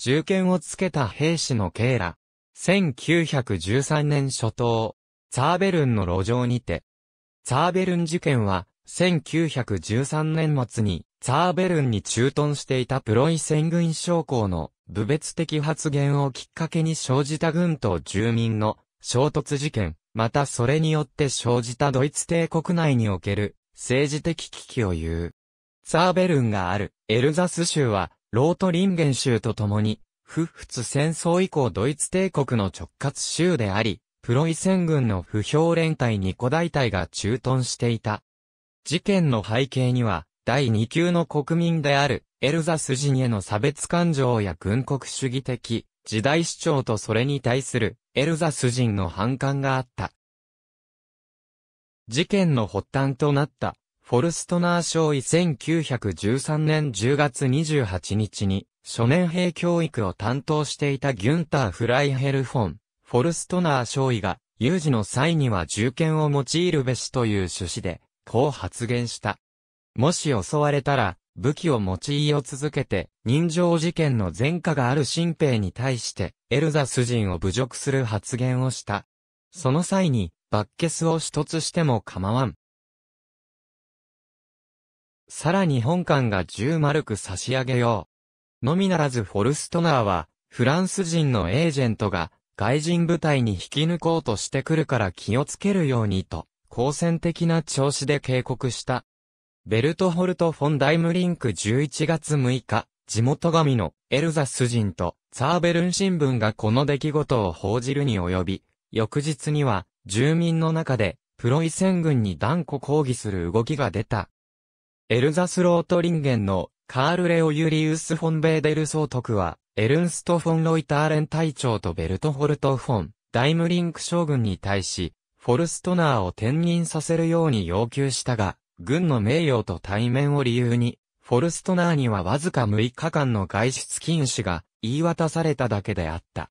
銃剣をつけた兵士のケら。1913年初頭、ツァーベルンの路上にて、ツァーベルン事件は、1913年末に、ツァーベルンに駐屯していたプロイセン軍将校の、部別的発言をきっかけに生じた軍と住民の衝突事件、またそれによって生じたドイツ帝国内における政治的危機を言う。ツァーベルンがあるエルザス州はロートリンゲン州と共に、フッフツ戦争以降ドイツ帝国の直轄州であり、プロイセン軍の不評連隊に個大隊が駐屯していた。事件の背景には、第2級の国民である、エルザス人への差別感情や軍国主義的、時代主張とそれに対する、エルザス人の反感があった。事件の発端となった、フォルストナー賞位1913年10月28日に、初年兵教育を担当していたギュンター・フライヘルフォン、フォルストナー少尉が、有事の際には銃剣を用いるべしという趣旨で、こう発言した。もし襲われたら、武器を用いを続けて、人情事件の前科がある新兵に対して、エルザス人を侮辱する発言をした。その際に、バッケスを一つしても構わん。さらに本館が10マルク差し上げよう。のみならずフォルストナーは、フランス人のエージェントが、外人部隊に引き抜こうとしてくるから気をつけるようにと、好戦的な調子で警告した。ベルトホルト・フォン・ダイムリンク11月6日、地元神のエルザス人とザーベルン新聞がこの出来事を報じるに及び、翌日には住民の中でプロイセン軍に断固抗議する動きが出た。エルザスロートリンゲンのカール・レオ・ユリウス・フォン・ベーデル総督は、エルンスト・フォン・ロイターレン隊長とベルト・ホルト・フォン、ダイムリンク将軍に対し、フォルストナーを転任させるように要求したが、軍の名誉と対面を理由に、フォルストナーにはわずか6日間の外出禁止が言い渡されただけであった。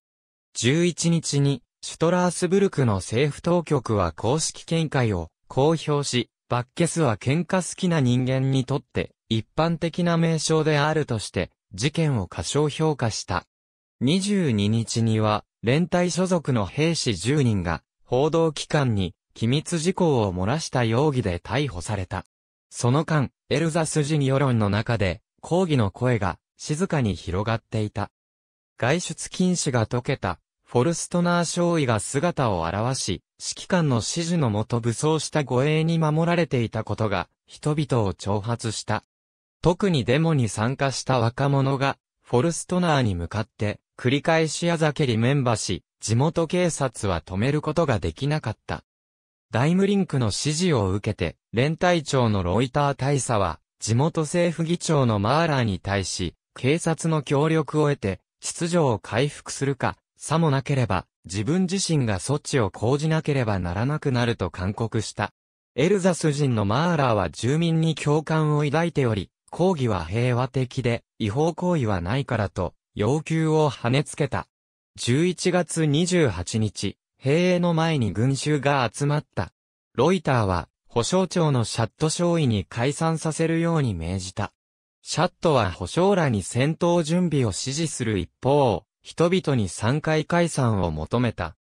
11日に、シュトラースブルクの政府当局は公式見解を公表し、バッケスは喧嘩好きな人間にとって一般的な名称であるとして事件を過小評価した。22日には連帯所属の兵士10人が報道機関に機密事項を漏らした容疑で逮捕された。その間、エルザス人世論の中で抗議の声が静かに広がっていた。外出禁止が解けた、フォルストナー少尉が姿を現し、指揮官の指示のもと武装した護衛に守られていたことが、人々を挑発した。特にデモに参加した若者が、フォルストナーに向かって、繰り返しあざけりメンバーし、地元警察は止めることができなかった。ダイムリンクの指示を受けて、連隊長のロイター大佐は、地元政府議長のマーラーに対し、警察の協力を得て、秩序を回復するか、さもなければ、自分自身が措置を講じなければならなくなると勧告した。エルザス人のマーラーは住民に共感を抱いており、抗議は平和的で、違法行為はないからと、要求を跳ねつけた。11月28日、兵営の前に群衆が集まった。ロイターは、保証庁のシャット少尉に解散させるように命じた。シャットは保証らに戦闘準備を指示する一方、人々に3回解散を求めた。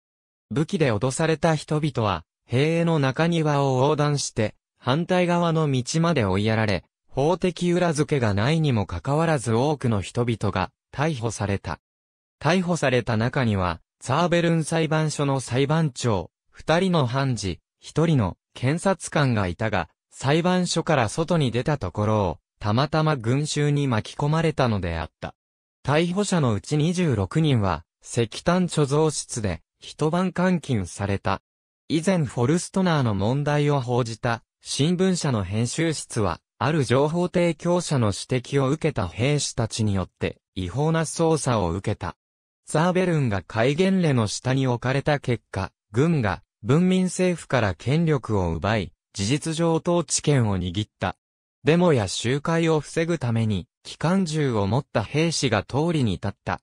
武器で脅された人々は、兵衛の中庭を横断して、反対側の道まで追いやられ、法的裏付けがないにもかかわらず多くの人々が逮捕された。逮捕された中には、サーベルン裁判所の裁判長、二人の判事、一人の検察官がいたが、裁判所から外に出たところを、たまたま群衆に巻き込まれたのであった。逮捕者のうち26人は、石炭貯蔵室で、一晩監禁された。以前フォルストナーの問題を報じた、新聞社の編集室は、ある情報提供者の指摘を受けた兵士たちによって、違法な捜査を受けた。ザーベルンが戒厳令の下に置かれた結果、軍が文民政府から権力を奪い、事実上統治権を握った。デモや集会を防ぐために、機関銃を持った兵士が通りに立った。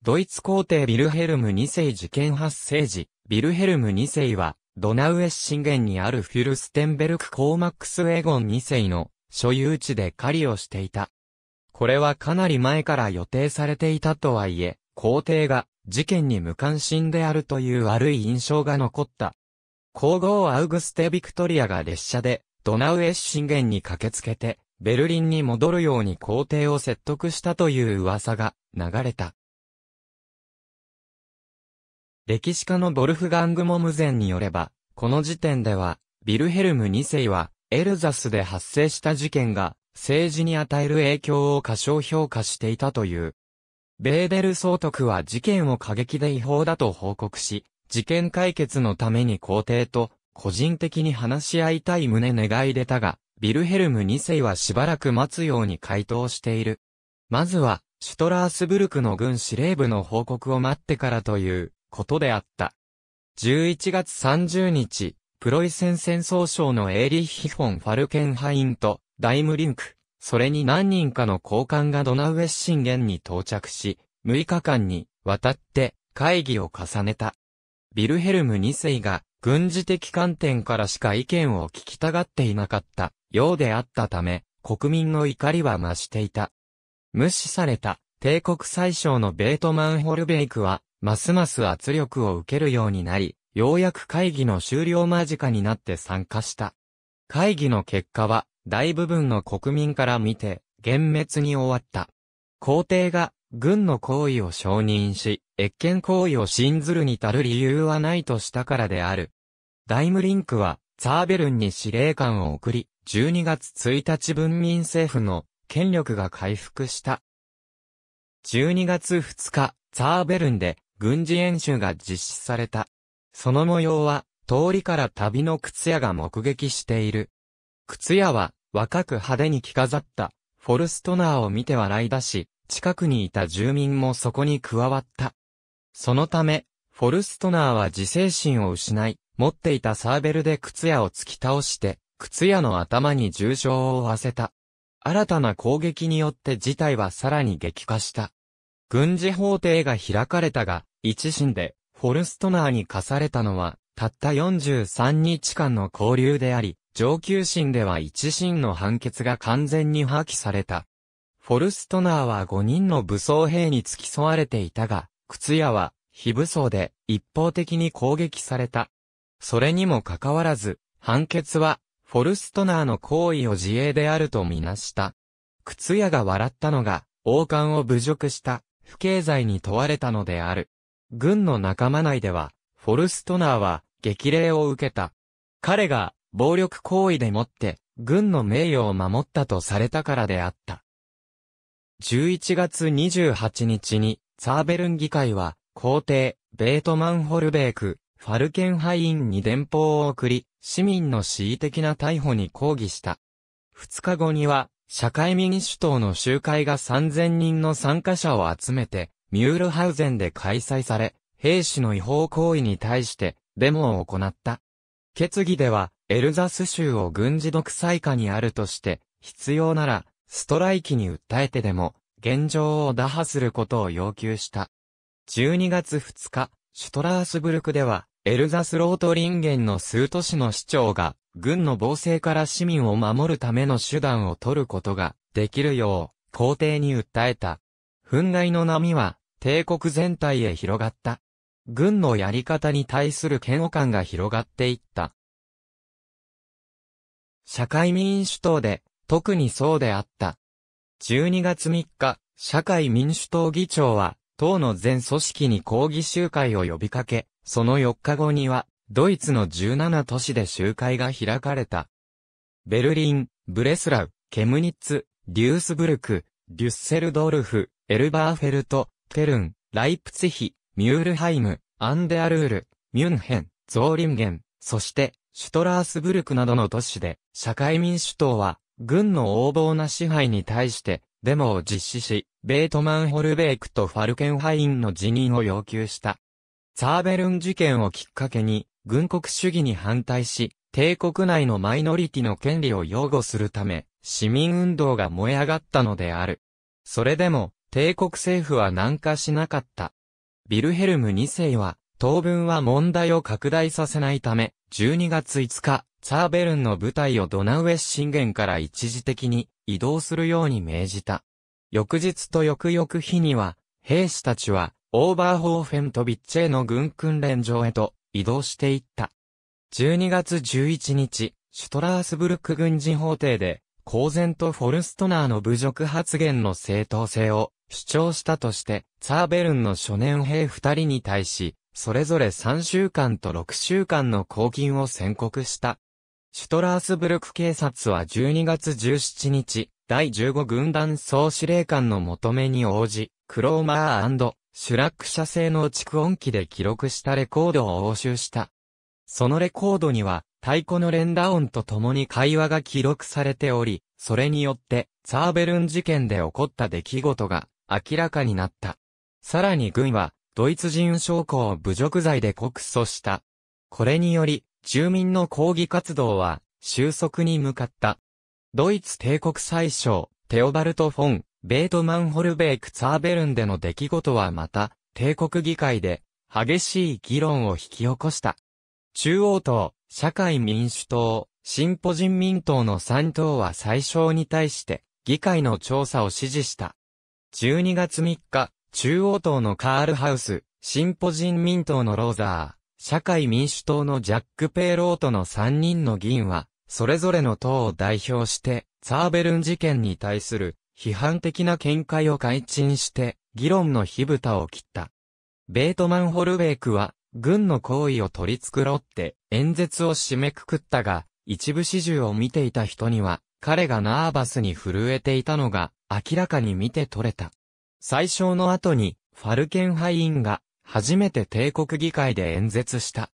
ドイツ皇帝ビルヘルム2世事件発生時、ビルヘルム2世は、ドナウエスゲンにあるフュルステンベルク・コーマックス・エゴン2世の所有地で狩りをしていた。これはかなり前から予定されていたとはいえ、皇帝が事件に無関心であるという悪い印象が残った。皇后アウグステ・ビクトリアが列車でドナウエスゲンに駆けつけて、ベルリンに戻るように皇帝を説得したという噂が流れた。歴史家のボルフガング・モムゼンによれば、この時点では、ビルヘルム2世は、エルザスで発生した事件が、政治に与える影響を過小評価していたという。ベーデル総督は事件を過激で違法だと報告し、事件解決のために皇帝と個人的に話し合いたい旨願い出たが、ビルヘルム2世はしばらく待つように回答している。まずは、シュトラースブルクの軍司令部の報告を待ってからということであった。11月30日、プロイセン戦争省のエーリッヒ・フォン・ファルケンハインとダイムリンク、それに何人かの高官がドナウエッ信玄に到着し、6日間にわたって会議を重ねた。ビルヘルム2世が軍事的観点からしか意見を聞きたがっていなかったようであったため、国民の怒りは増していた。無視された、帝国最小のベートマンホルベイクは、ますます圧力を受けるようになり、ようやく会議の終了間近になって参加した。会議の結果は、大部分の国民から見て、幻滅に終わった。皇帝が、軍の行為を承認し、越権行為を信ずるに足る理由はないとしたからである。ダイムリンクは、ツァーベルンに司令官を送り、12月1日文民政府の権力が回復した。12月2日、ツァーベルンで軍事演習が実施された。その模様は、通りから旅の靴屋が目撃している。靴屋は、若く派手に着飾った、フォルストナーを見て笑い出し、近くにいた住民もそこに加わった。そのため、フォルストナーは自制心を失い、持っていたサーベルで靴屋を突き倒して、靴屋の頭に重傷を負わせた。新たな攻撃によって事態はさらに激化した。軍事法廷が開かれたが、一審で、フォルストナーに課されたのは、たった43日間の交流であり、上級審では一審の判決が完全に破棄された。フォルストナーは5人の武装兵に付き添われていたが、靴屋は、非武装で一方的に攻撃された。それにもかかわらず、判決はフォルストナーの行為を自衛であるとみなした。靴屋が笑ったのが、王冠を侮辱した、不敬罪に問われたのである。軍の仲間内では、フォルストナーは、激励を受けた。彼が、暴力行為でもって、軍の名誉を守ったとされたからであった。11月28日に、サーベルン議会は、皇帝、ベートマンホルベーク、ファルケンハインに電報を送り、市民の恣意的な逮捕に抗議した。2日後には、社会民主党の集会が3000人の参加者を集めて、ミュールハウゼンで開催され、兵士の違法行為に対してデモを行った。決議では、エルザス州を軍事独裁下にあるとして、必要なら、ストライキに訴えてでも、現状を打破することを要求した。12月2日、シュトラースブルクでは、エルザスロートリンゲンの数都市の市長が、軍の暴政から市民を守るための手段を取ることができるよう、皇帝に訴えた。憤慨の波は、帝国全体へ広がった。軍のやり方に対する嫌悪感が広がっていった。社会民主党で、特にそうであった。12月3日、社会民主党議長は、党の全組織に抗議集会を呼びかけ、その4日後には、ドイツの17都市で集会が開かれた。ベルリン、ブレスラウ、ケムニッツ、デュースブルク、デュッセルドルフ、エルバーフェルト、テルン、ライプツヒ、ミュールハイム、アンデアルール、ミュンヘン、ゾーリンゲン、そして、シュトラースブルクなどの都市で、社会民主党は、軍の横暴な支配に対して、デモを実施し、ベートマンホルベークとファルケンハインの辞任を要求した。ツァーベルン事件をきっかけに、軍国主義に反対し、帝国内のマイノリティの権利を擁護するため、市民運動が燃え上がったのである。それでも、帝国政府は南下しなかった。ビルヘルム2世は、当分は問題を拡大させないため、12月5日、ツァーベルンの部隊をドナウエス信玄から一時的に移動するように命じた。翌日と翌々日には、兵士たちは、オーバーホーフェンとビッチェの軍訓練場へと移動していった。12月11日、シュトラースブルク軍事法廷で、公然とフォルストナーの侮辱発言の正当性を主張したとして、ツァーベルンの初年兵二人に対し、それぞれ3週間と6週間の拘禁を宣告した。シュトラースブルク警察は12月17日、第15軍団総司令官の求めに応じ、クローマーシュラック社製の蓄音機で記録したレコードを押収した。そのレコードには、太鼓の連打音と共に会話が記録されており、それによって、ツァーベルン事件で起こった出来事が明らかになった。さらに軍は、ドイツ人将校を侮辱罪で告訴した。これにより、住民の抗議活動は収束に向かった。ドイツ帝国最小、テオバルト・フォン、ベートマンホルベーク・ツァーベルンでの出来事はまた、帝国議会で激しい議論を引き起こした。中央党、社会民主党、進歩人民党の3党は最小に対して議会の調査を支持した。12月3日、中央党のカールハウス、進歩人民党のローザー、社会民主党のジャック・ペーローとの3人の議員は、それぞれの党を代表して、サーベルン事件に対する批判的な見解を改陳して、議論の火蓋を切った。ベートマンホルベークは、軍の行為を取り繕って演説を締めくくったが、一部始終を見ていた人には、彼がナーバスに震えていたのが明らかに見て取れた。最初の後に、ファルケンハインが初めて帝国議会で演説した。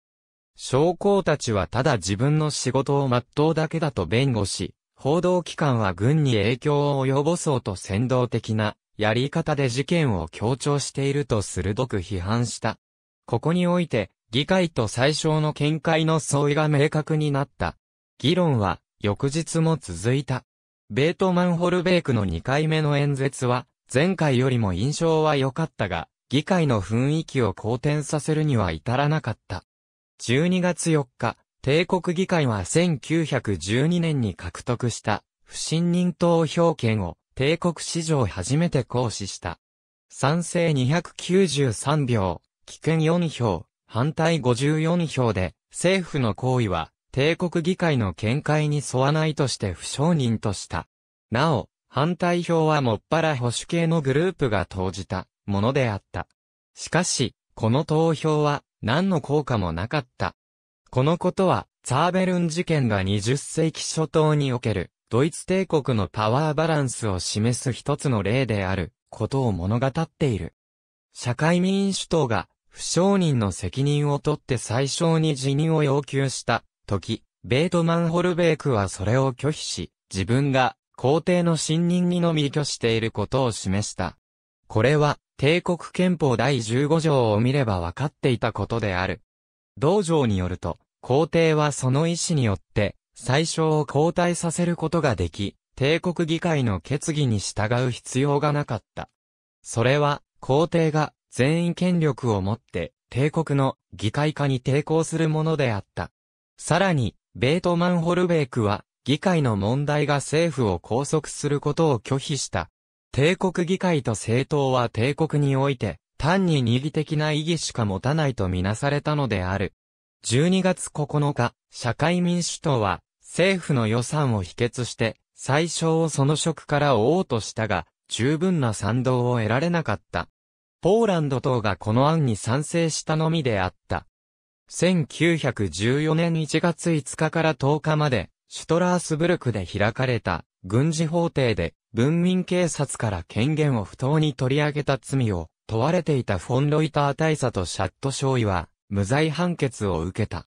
将校たちはただ自分の仕事を全うだけだと弁護し、報道機関は軍に影響を及ぼそうと先導的なやり方で事件を強調していると鋭く批判した。ここにおいて、議会と最小の見解の相違が明確になった。議論は、翌日も続いた。ベートマンホルベークの2回目の演説は、前回よりも印象は良かったが、議会の雰囲気を好転させるには至らなかった。12月4日、帝国議会は1912年に獲得した不信任投票権を帝国史上初めて行使した。賛成293票、棄権4票、反対54票で、政府の行為は帝国議会の見解に沿わないとして不承認とした。なお、反対票はもっぱら保守系のグループが投じた。ものであった。しかし、この投票は何の効果もなかった。このことは、サーベルン事件が20世紀初頭における、ドイツ帝国のパワーバランスを示す一つの例である、ことを物語っている。社会民主党が、不承認の責任を取って最小に辞任を要求した時、ベートマンホルベークはそれを拒否し、自分が皇帝の信任にのみ拒していることを示した。これは、帝国憲法第15条を見れば分かっていたことである。道場によると、皇帝はその意思によって、最小を交代させることができ、帝国議会の決議に従う必要がなかった。それは、皇帝が全員権力を持って、帝国の議会化に抵抗するものであった。さらに、ベートマンホルベークは、議会の問題が政府を拘束することを拒否した。帝国議会と政党は帝国において、単に二義的な意義しか持たないとみなされたのである。12月9日、社会民主党は、政府の予算を否決して、最小をその職から追おうとしたが、十分な賛同を得られなかった。ポーランド等がこの案に賛成したのみであった。1914年1月5日から10日まで、シュトラースブルクで開かれた軍事法廷で文民警察から権限を不当に取り上げた罪を問われていたフォン・ロイター大佐とシャット少尉は無罪判決を受けた。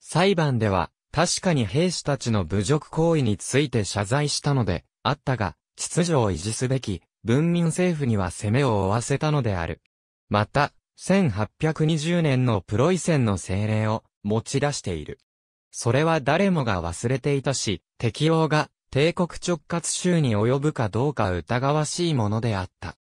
裁判では確かに兵士たちの侮辱行為について謝罪したのであったが秩序を維持すべき文民政府には責めを負わせたのである。また、1820年のプロイセンの精霊を持ち出している。それは誰もが忘れていたし、適応が帝国直轄州に及ぶかどうか疑わしいものであった。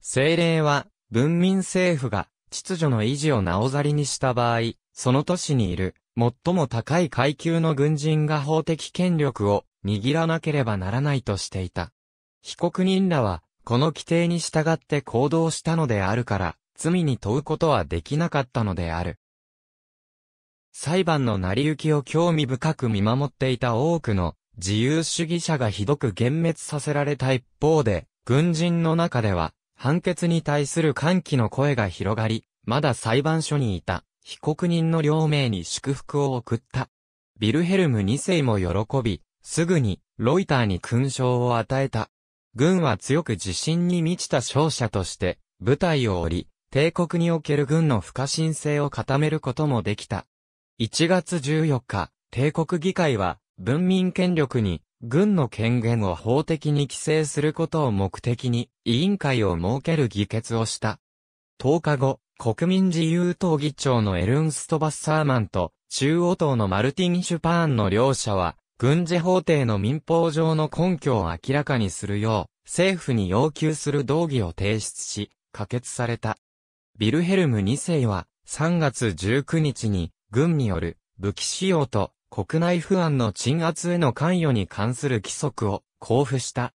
政令は、文民政府が秩序の維持をなおざりにした場合、その都市にいる最も高い階級の軍人が法的権力を握らなければならないとしていた。被告人らは、この規定に従って行動したのであるから、罪に問うことはできなかったのである。裁判の成り行きを興味深く見守っていた多くの自由主義者がひどく幻滅させられた一方で、軍人の中では、判決に対する歓喜の声が広がり、まだ裁判所にいた、被告人の両名に祝福を送った。ビルヘルム2世も喜び、すぐに、ロイターに勲章を与えた。軍は強く自信に満ちた勝者として、部隊を降り、帝国における軍の不可侵性を固めることもできた。1月14日、帝国議会は、文民権力に、軍の権限を法的に規制することを目的に、委員会を設ける議決をした。10日後、国民自由党議長のエルンスト・バッサーマンと、中央党のマルティン・シュパーンの両者は、軍事法廷の民法上の根拠を明らかにするよう、政府に要求する動議を提出し、可決された。ビルヘルム2世は、3月19日に、軍による武器使用と国内不安の鎮圧への関与に関する規則を交付した。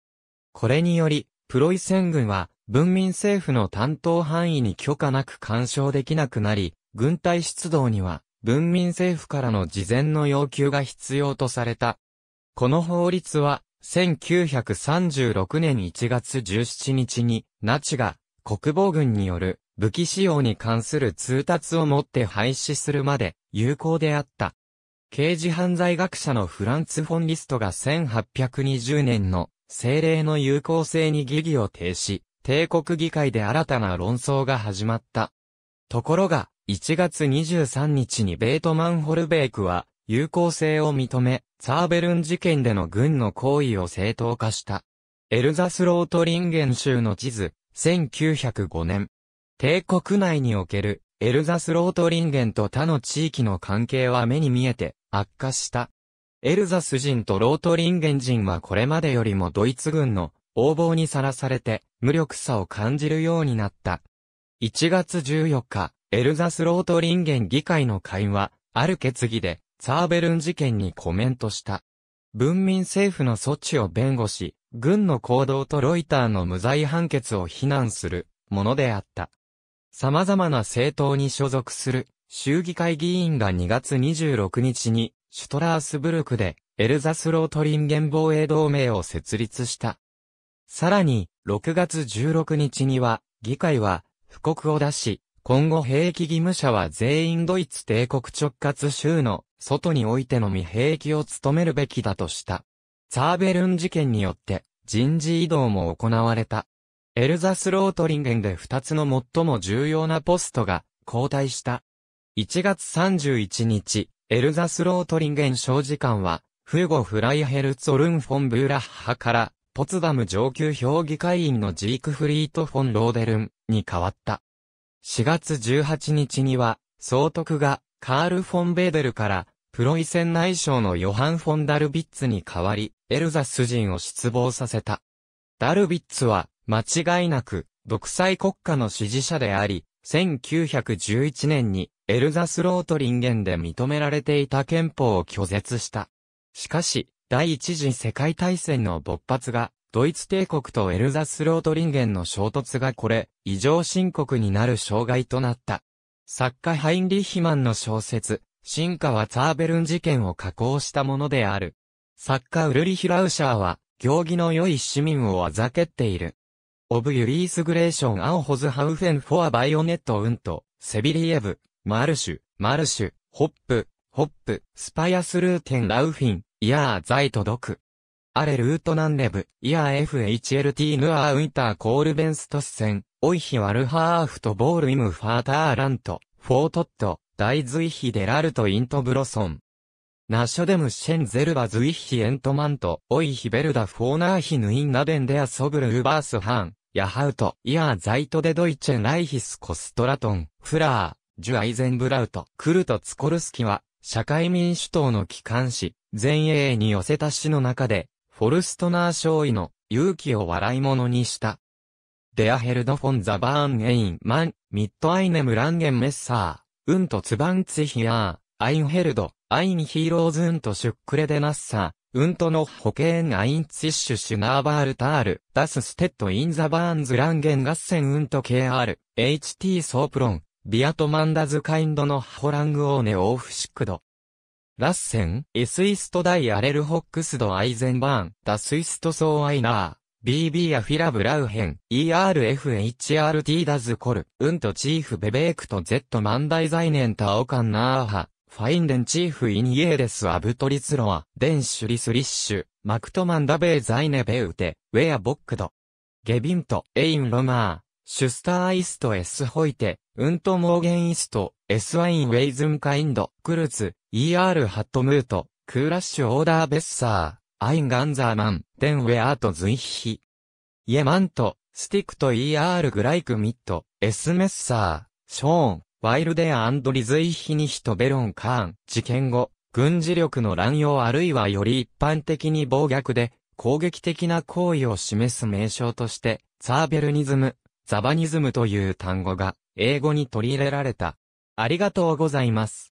これにより、プロイセン軍は、文民政府の担当範囲に許可なく干渉できなくなり、軍隊出動には、文民政府からの事前の要求が必要とされた。この法律は、1936年1月17日に、ナチが国防軍による武器使用に関する通達をもって廃止するまで有効であった。刑事犯罪学者のフランツ・フォン・リストが1820年の政令の有効性に疑義を呈し、帝国議会で新たな論争が始まった。ところが、1月23日にベートマンホルベークは、有効性を認め、サーベルン事件での軍の行為を正当化した。エルザスロートリンゲン州の地図、1905年。帝国内におけるエルザスロートリンゲンと他の地域の関係は目に見えて悪化した。エルザス人とロートリンゲン人はこれまでよりもドイツ軍の横暴にさらされて無力さを感じるようになった。1月14日、エルザスロートリンゲン議会の会話、ある決議で、サーベルン事件にコメントした。文民政府の措置を弁護し、軍の行動とロイターの無罪判決を非難するものであった。様々な政党に所属する衆議会議員が2月26日にシュトラースブルクでエルザスロートリンゲン防衛同盟を設立した。さらに、6月16日には、議会は、布告を出し、今後兵役義務者は全員ドイツ帝国直轄州の外においてのみ兵役を務めるべきだとした。ザーベルン事件によって人事異動も行われた。エルザスロートリンゲンで2つの最も重要なポストが交代した。1月31日、エルザスロートリンゲン小時間は、フーゴ・フライヘルツォルン・フォン・ブーラッハから、ポツダム上級評議会員のジークフリート・フォン・ローデルンに変わった。4月18日には、総督がカール・フォン・ベーデルから、プロイセン内相のヨハン・フォン・ダルビッツに代わり、エルザス人を失望させた。ダルビッツは、間違いなく、独裁国家の支持者であり、1911年にエルザスロートリンゲンで認められていた憲法を拒絶した。しかし、第一次世界大戦の勃発が、ドイツ帝国とエルザスロートリンゲンの衝突がこれ、異常深刻になる障害となった。作家ハインリヒマンの小説、進化はツァーベルン事件を加工したものである。作家ウルリヒ・ラウシャーは、行儀の良い市民をあざけっている。オブユリースグレーションアンホズハウフェンフォアバイオネットウント、セビリエブ、マルシュ、マルシュ、ホップ、ホップ、スパヤスルーテンラウフィン、イヤーザイトドク。アレルートナンレブ、イヤーフ・イチ・ FHLT ヌアーウィンターコールベンストスセン、オイヒワルハーフトボールイムファーターラント、フォートット、ダイズイヒデラルトイントブロソン。ナショデムシェンゼルバズイッヒエントマント、オイヒベルダフォーナーヒヌインナデンデアソブルルバースハン、ヤハウト、イアーザイトデドイチェンライヒスコストラトン、フラー、ジュアイゼンブラウト、クルトツコルスキは、社会民主党の機関紙、前衛に寄せた詩の中で、フォルストナー少尉の勇気を笑い物にした。デアヘルドフォンザバーンエインマン、ミッドアイネムランゲンメッサー、ウントツバンツヒアー、アインヘルド、アイにヒーローズンとシュックレデナッサ、うんホのーンアインツィッシュシュナーバールタール、ダスステッドインザバーンズランゲンガッセンウント KR、HT ソープロン、ビアトマンダズカインドのホラングオーネオーフシックド。ラッセン、エスイストダイアレルホックスドアイゼンバーン、ダスイストソーアイナー、BB やフィラブラウヘン、ERFHRT ダズコル、ウントチーフベベークと Z マンダイザイネンタオカンナーハ、ファインデンチーフイニエーデスアブトリツロア、デンシュリスリッシュ、マクトマンダベーザイネベウテ、ウェアボックド。ゲビント、エインロマー、シュスターイストエスホイテ、ウントモーゲンイスト、エスワインウェイズンカインド、クルツ、ールハットムート、クーラッシュオーダーベッサー、アインガンザーマン、デンウェアートズイヒ。イエマント、スティクトールグライクミット、エスメッサー、ショーン、ワイルデアンドリズイヒニヒト・ベロン・カーン。事件後、軍事力の乱用あるいはより一般的に暴虐で、攻撃的な行為を示す名称として、ザーベルニズム、ザバニズムという単語が英語に取り入れられた。ありがとうございます。